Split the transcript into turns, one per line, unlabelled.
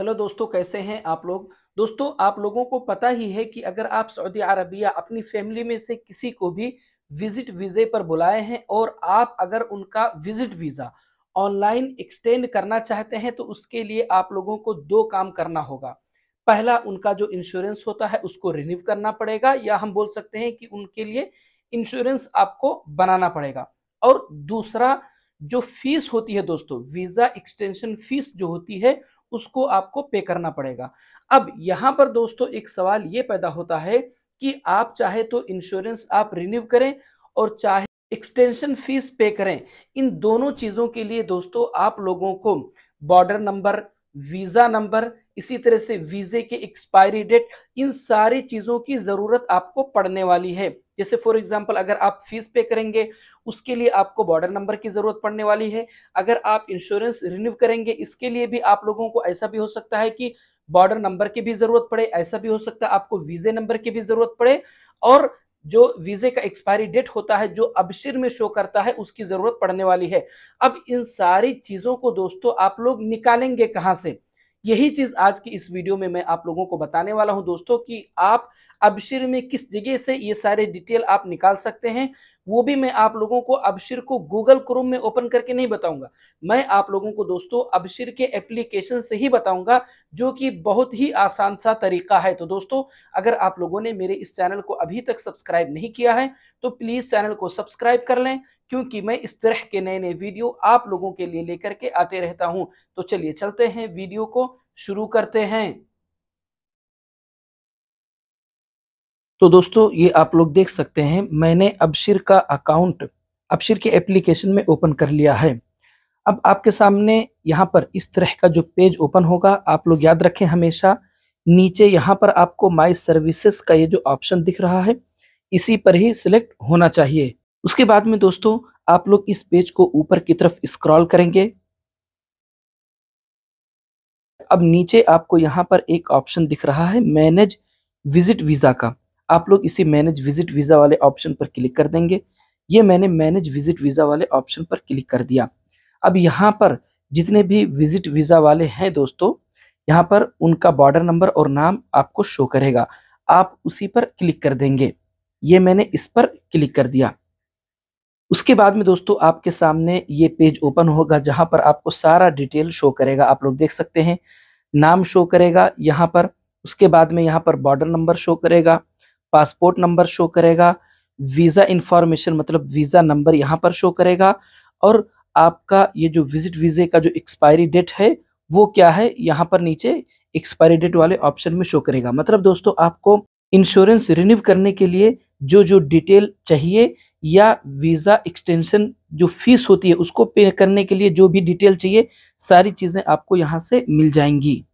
hello दोस्तों कैसे हैं आप लोग दोस्तों आप लोगों को पता ही है कि अगर आप सऊदी अरबिया अपनी फैमिली में से किसी को भी विजिट वीज़े पर बुलाए हैं और आप अगर उनका विजिट वीज़ा ऑनलाइन एक्सटेंड करना चाहते हैं तो उसके लिए आप लोगों को दो काम करना होगा पहला उनका जो इंश्योरेंस होता है उसको रिन्यू करना पड़ेगा या हम बोल सकते हैं कि उनके लिए इंश्योरेंस आपको बनाना पड़ेगा और दूसरा जो फीस होती है दोस्तों वीज़ा एक्सटेंशन फीस जो होती है उसको आपको पे करना पड़ेगा अब यहाँ पर दोस्तों एक सवाल ये पैदा होता है कि आप चाहे तो इंश्योरेंस आप रिन्यू करें और चाहे एक्सटेंशन फीस पे करें इन दोनों चीज़ों के लिए दोस्तों आप लोगों को बॉर्डर नंबर वीज़ा नंबर इसी तरह से वीज़े के एक्सपायरी डेट इन सारी चीज़ों की ज़रूरत आपको पड़ने वाली है जैसे फॉर एग्जाम्पल अगर आप फीस पे करेंगे उसके लिए आपको बॉर्डर नंबर की ज़रूरत पड़ने वाली है अगर आप इंश्योरेंस रिन्यू करेंगे इसके लिए भी आप लोगों को ऐसा भी हो सकता है कि बॉर्डर नंबर की भी ज़रूरत पड़े ऐसा भी हो सकता है आपको वीज़े नंबर की भी ज़रूरत पड़े और जो वीजे का एक्सपायरी डेट होता है जो अबशिर में शो करता है उसकी जरूरत पड़ने वाली है अब इन सारी चीजों को दोस्तों आप लोग निकालेंगे कहाँ से यही चीज आज की इस वीडियो में मैं आप लोगों को बताने वाला हूं दोस्तों कि आप अबशिर में किस जगह से ये सारे डिटेल आप निकाल सकते हैं वो भी मैं आप लोगों को अबशिर को गूगल क्रोम में ओपन करके नहीं बताऊंगा मैं आप लोगों को दोस्तों अबशिर के एप्लीकेशन से ही बताऊंगा जो कि बहुत ही आसान सा तरीका है तो दोस्तों अगर आप लोगों ने मेरे इस चैनल को अभी तक सब्सक्राइब नहीं किया है तो प्लीज़ चैनल को सब्सक्राइब कर लें क्योंकि मैं इस तरह के नए नए वीडियो आप लोगों के लिए लेकर के आते रहता हूँ तो चलिए चलते हैं वीडियो को शुरू करते हैं तो दोस्तों ये आप लोग देख सकते हैं मैंने अबशिर का अकाउंट अबशिर के एप्लीकेशन में ओपन कर लिया है अब आपके सामने यहाँ पर इस तरह का जो पेज ओपन होगा आप लोग याद रखें हमेशा नीचे यहाँ पर आपको माई सर्विसेस का ये जो ऑप्शन दिख रहा है इसी पर ही सिलेक्ट होना चाहिए उसके बाद में दोस्तों आप लोग इस पेज को ऊपर की तरफ स्क्रॉल करेंगे अब नीचे आपको यहाँ पर एक ऑप्शन दिख रहा है मैनेज विजिट वीज़ा का आप लोग इसे मैनेज विजिट वीज़ा वाले ऑप्शन पर क्लिक कर देंगे ये मैंने मैनेज विजिट वीज़ा वाले ऑप्शन पर क्लिक कर दिया अब यहाँ पर जितने भी विजिट वीज़ा वाले हैं दोस्तों यहाँ पर उनका बॉर्डर नंबर और नाम आपको शो करेगा आप उसी पर क्लिक कर देंगे ये मैंने इस पर क्लिक कर दिया उसके बाद में दोस्तों आपके सामने ये पेज ओपन होगा जहाँ पर आपको सारा डिटेल शो करेगा आप लोग देख सकते हैं नाम शो करेगा यहाँ पर उसके बाद में यहाँ पर बॉर्डर नंबर शो करेगा पासपोर्ट नंबर शो करेगा वीज़ा इन्फॉर्मेशन मतलब वीज़ा नंबर यहाँ पर शो करेगा और आपका ये जो विजिट वीज़े का जो एक्सपायरी डेट है वो क्या है यहाँ पर नीचे एक्सपायरी डेट वाले ऑप्शन में शो करेगा मतलब दोस्तों आपको इंश्योरेंस रिन्यू करने के लिए जो जो डिटेल चाहिए या वीज़ा एक्सटेंशन जो फीस होती है उसको पे करने के लिए जो भी डिटेल चाहिए सारी चीज़ें आपको यहाँ से मिल जाएंगी